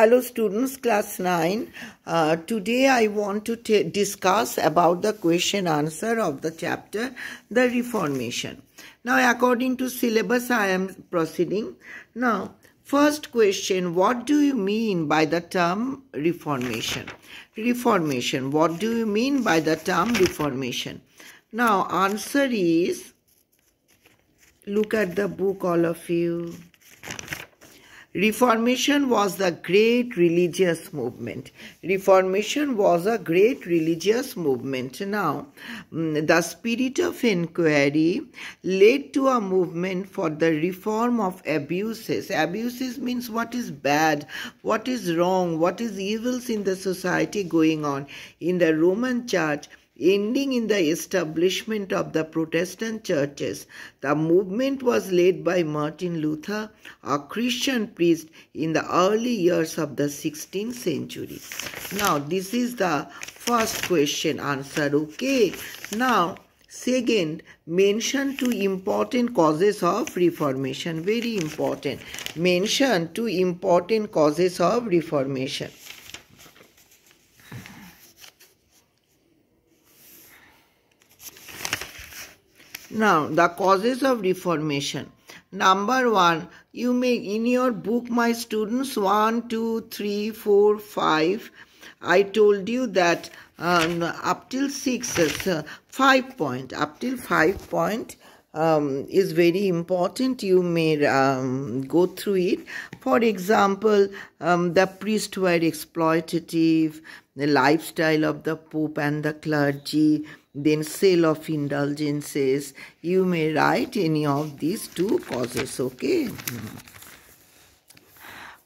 Hello students, class 9. Uh, today I want to discuss about the question answer of the chapter, the reformation. Now according to syllabus I am proceeding. Now first question, what do you mean by the term reformation? Reformation, what do you mean by the term reformation? Now answer is, look at the book all of you. Reformation was the great religious movement. Reformation was a great religious movement. Now, mm, the spirit of inquiry led to a movement for the reform of abuses. Abuses means what is bad, what is wrong, what is evils in the society going on. In the Roman church, ending in the establishment of the Protestant churches. The movement was led by Martin Luther, a Christian priest in the early years of the 16th century. Now, this is the first question answered. Okay, now Second, mention two important causes of reformation. Very important. Mention two important causes of reformation. Now, the causes of deformation. Number one, you may in your book, my students, one, two, three, four, five. I told you that um, up till six, uh, five point, up till five point, um, is very important. You may um, go through it. For example, um, the priests were exploitative, the lifestyle of the Pope and the clergy, then sale of indulgences. You may write any of these two causes, okay? Mm -hmm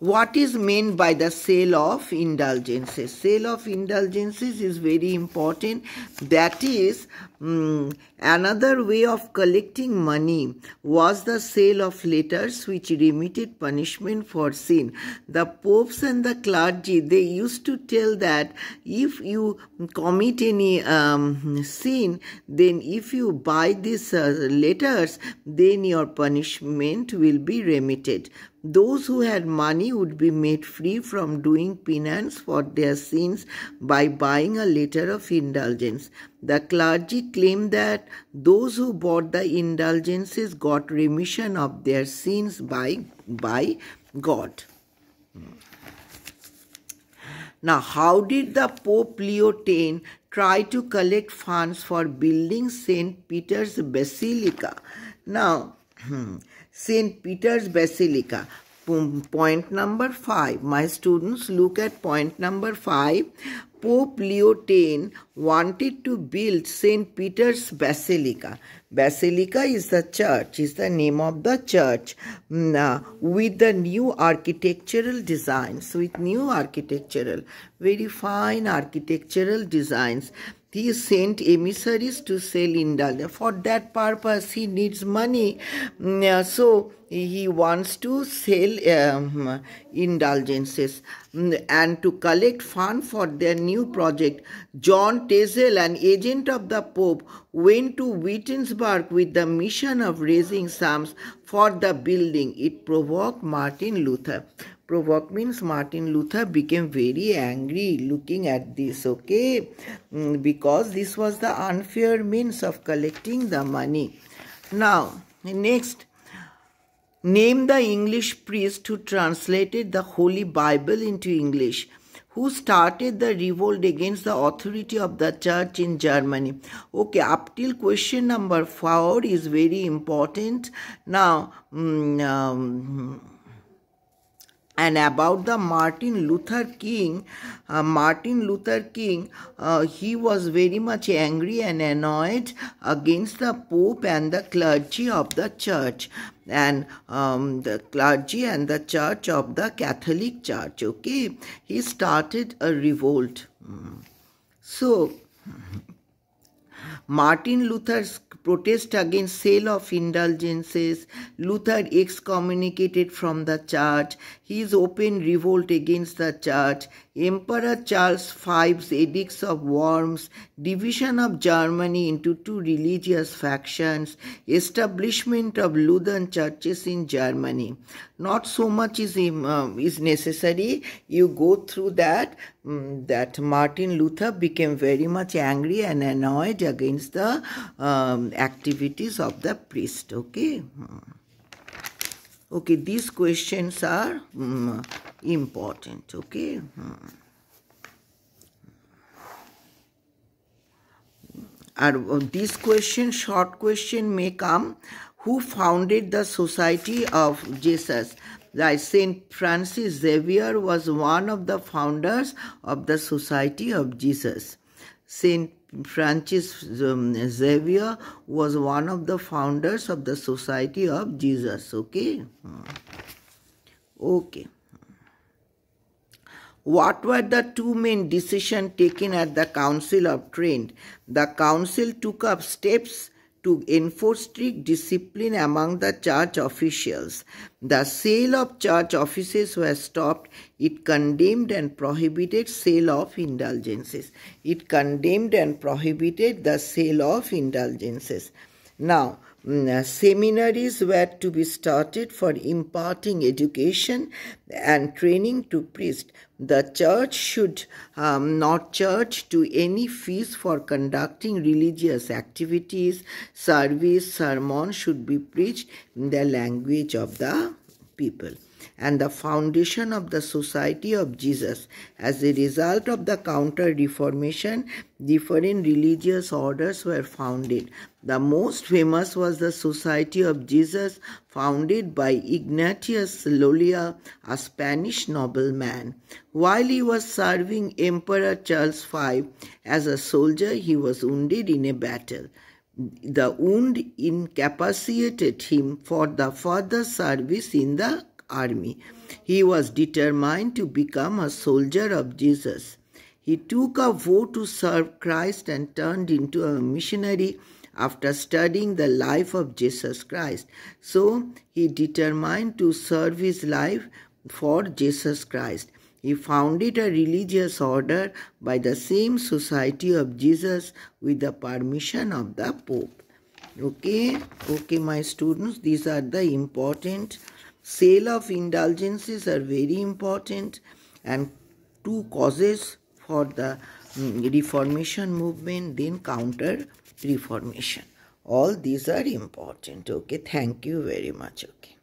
what is meant by the sale of indulgences sale of indulgences is very important that is um, another way of collecting money was the sale of letters which remitted punishment for sin the popes and the clergy they used to tell that if you commit any um, sin then if you buy these uh, letters then your punishment will be remitted those who had money would be made free from doing penance for their sins by buying a letter of indulgence. The clergy claimed that those who bought the indulgences got remission of their sins by, by God. Now, how did the Pope Leo X try to collect funds for building St. Peter's Basilica? Now, St. Peter's Basilica. Point number 5. My students, look at point number 5. Pope Leo X wanted to build St. Peter's Basilica. Basilica is the church, is the name of the church, mm, uh, with the new architectural designs, with new architectural, very fine architectural designs he sent emissaries to sell indulgences. For that purpose, he needs money. Mm, so he wants to sell um, indulgences mm, and to collect funds for their new project. John Tezel, an agent of the Pope, went to Wittenberg with the mission of raising sums for the building. It provoked Martin Luther provoke means Martin Luther became very angry looking at this, okay? Mm, because this was the unfair means of collecting the money. Now, next, name the English priest who translated the Holy Bible into English who started the revolt against the authority of the church in Germany. Okay, up till question number four is very important. Now, mm, um, and about the martin luther king uh, martin luther king uh, he was very much angry and annoyed against the pope and the clergy of the church and um, the clergy and the church of the catholic church okay he started a revolt mm. so martin luther's protest against sale of indulgences. Luther excommunicated from the church. His open revolt against the church. Emperor Charles V's edicts of Worms, division of Germany into two religious factions, establishment of Lutheran churches in Germany. Not so much is, um, is necessary. You go through that, um, that Martin Luther became very much angry and annoyed against the um, activities of the priest. Okay. Hmm. Okay, these questions are. Um, important, okay? Hmm. And uh, this question, short question, may come. Who founded the Society of Jesus? like Saint Francis Xavier was one of the founders of the Society of Jesus. Saint Francis um, Xavier was one of the founders of the Society of Jesus. Okay? Hmm. Okay. What were the two main decisions taken at the Council of Trent? The Council took up steps to enforce strict discipline among the church officials. The sale of church offices was stopped. It condemned and prohibited sale of indulgences. It condemned and prohibited the sale of indulgences. Now, mm, uh, seminaries were to be started for imparting education and training to priests. The church should um, not charge to any fees for conducting religious activities. Service, sermon should be preached in the language of the people and the foundation of the Society of Jesus. As a result of the Counter Reformation, different religious orders were founded. The most famous was the Society of Jesus, founded by Ignatius Loyola, a Spanish nobleman. While he was serving Emperor Charles V as a soldier, he was wounded in a battle. The wound incapacitated him for the further service in the army. He was determined to become a soldier of Jesus. He took a vow to serve Christ and turned into a missionary after studying the life of Jesus Christ. So he determined to serve his life for Jesus Christ. He founded a religious order by the same Society of Jesus with the permission of the Pope. Okay, okay, my students, these are the important Sale of indulgences are very important and two causes for the mm, reformation movement then counter reformation all these are important okay thank you very much okay